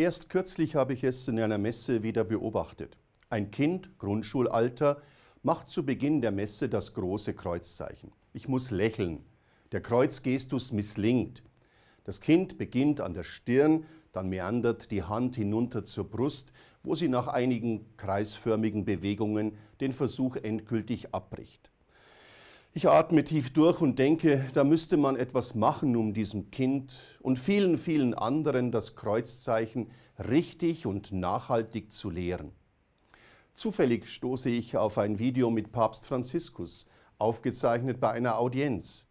Erst kürzlich habe ich es in einer Messe wieder beobachtet. Ein Kind, Grundschulalter, macht zu Beginn der Messe das große Kreuzzeichen. Ich muss lächeln. Der Kreuzgestus misslingt. Das Kind beginnt an der Stirn, dann meandert die Hand hinunter zur Brust, wo sie nach einigen kreisförmigen Bewegungen den Versuch endgültig abbricht. Ich atme tief durch und denke, da müsste man etwas machen, um diesem Kind und vielen, vielen anderen das Kreuzzeichen richtig und nachhaltig zu lehren. Zufällig stoße ich auf ein Video mit Papst Franziskus, aufgezeichnet bei einer Audienz.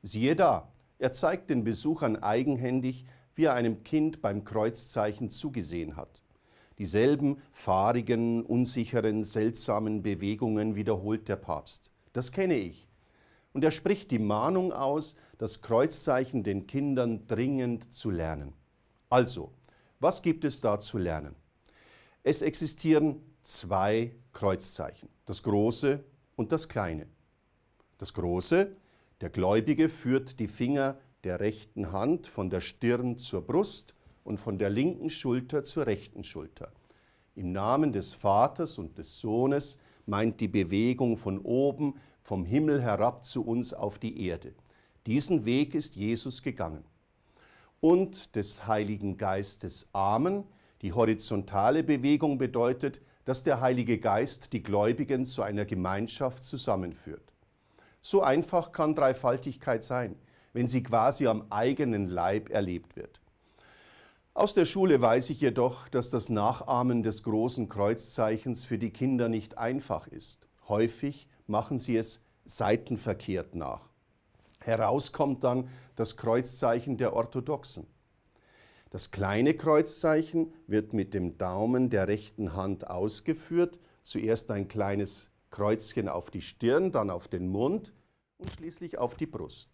Siehe da, er zeigt den Besuchern eigenhändig, wie er einem Kind beim Kreuzzeichen zugesehen hat. Dieselben fahrigen, unsicheren, seltsamen Bewegungen wiederholt der Papst. Das kenne ich. Und er spricht die Mahnung aus, das Kreuzzeichen den Kindern dringend zu lernen. Also, was gibt es da zu lernen? Es existieren zwei Kreuzzeichen, das große und das kleine. Das große, der Gläubige führt die Finger der rechten Hand von der Stirn zur Brust und von der linken Schulter zur rechten Schulter. Im Namen des Vaters und des Sohnes meint die Bewegung von oben, vom Himmel herab zu uns auf die Erde. Diesen Weg ist Jesus gegangen. Und des Heiligen Geistes Amen. Die horizontale Bewegung bedeutet, dass der Heilige Geist die Gläubigen zu einer Gemeinschaft zusammenführt. So einfach kann Dreifaltigkeit sein, wenn sie quasi am eigenen Leib erlebt wird. Aus der Schule weiß ich jedoch, dass das Nachahmen des großen Kreuzzeichens für die Kinder nicht einfach ist. Häufig machen sie es seitenverkehrt nach. Heraus kommt dann das Kreuzzeichen der Orthodoxen. Das kleine Kreuzzeichen wird mit dem Daumen der rechten Hand ausgeführt, zuerst ein kleines Kreuzchen auf die Stirn, dann auf den Mund und schließlich auf die Brust.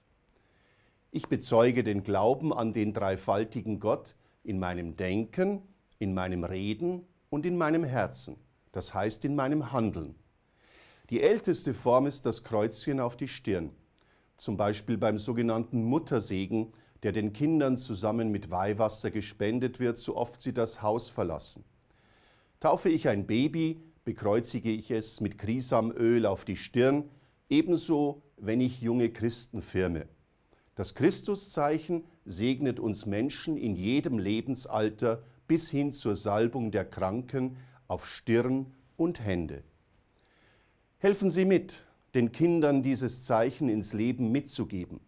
Ich bezeuge den Glauben an den dreifaltigen Gott, in meinem Denken, in meinem Reden und in meinem Herzen, das heißt in meinem Handeln. Die älteste Form ist das Kreuzchen auf die Stirn, zum Beispiel beim sogenannten Muttersegen, der den Kindern zusammen mit Weihwasser gespendet wird, so oft sie das Haus verlassen. Taufe ich ein Baby, bekreuzige ich es mit Krisamöl auf die Stirn, ebenso, wenn ich junge Christen firme. Das Christuszeichen segnet uns Menschen in jedem Lebensalter bis hin zur Salbung der Kranken auf Stirn und Hände. Helfen Sie mit, den Kindern dieses Zeichen ins Leben mitzugeben,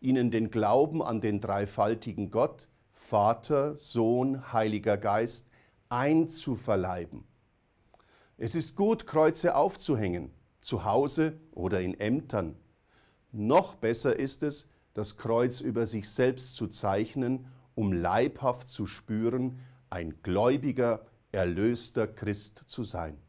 ihnen den Glauben an den dreifaltigen Gott, Vater, Sohn, Heiliger Geist einzuverleiben. Es ist gut, Kreuze aufzuhängen, zu Hause oder in Ämtern. Noch besser ist es, das Kreuz über sich selbst zu zeichnen, um leibhaft zu spüren, ein gläubiger, erlöster Christ zu sein.